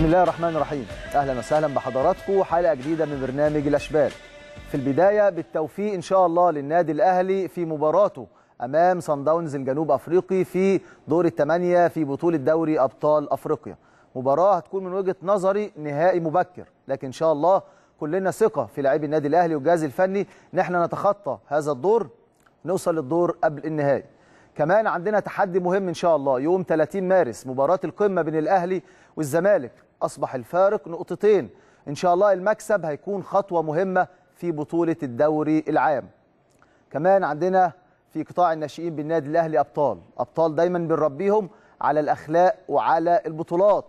بسم الله الرحمن الرحيم أهلا وسهلا بحضراتكم حلقة جديدة من برنامج الأشبال في البداية بالتوفيق إن شاء الله للنادي الأهلي في مباراته أمام صن داونز الجنوب أفريقي في دور الثمانية في بطولة دوري أبطال أفريقيا مباراة هتكون من وجهة نظري نهائي مبكر لكن إن شاء الله كلنا ثقة في لاعبي النادي الأهلي والجهاز الفني إن احنا نتخطى هذا الدور نوصل للدور قبل النهائي كمان عندنا تحدي مهم إن شاء الله يوم 30 مارس مباراة القمة بين الأهلي والزمالك أصبح الفارق نقطتين إن شاء الله المكسب هيكون خطوة مهمة في بطولة الدوري العام كمان عندنا في قطاع الناشئين بالنادي الأهلي أبطال أبطال دايما بنربيهم على الأخلاق وعلى البطولات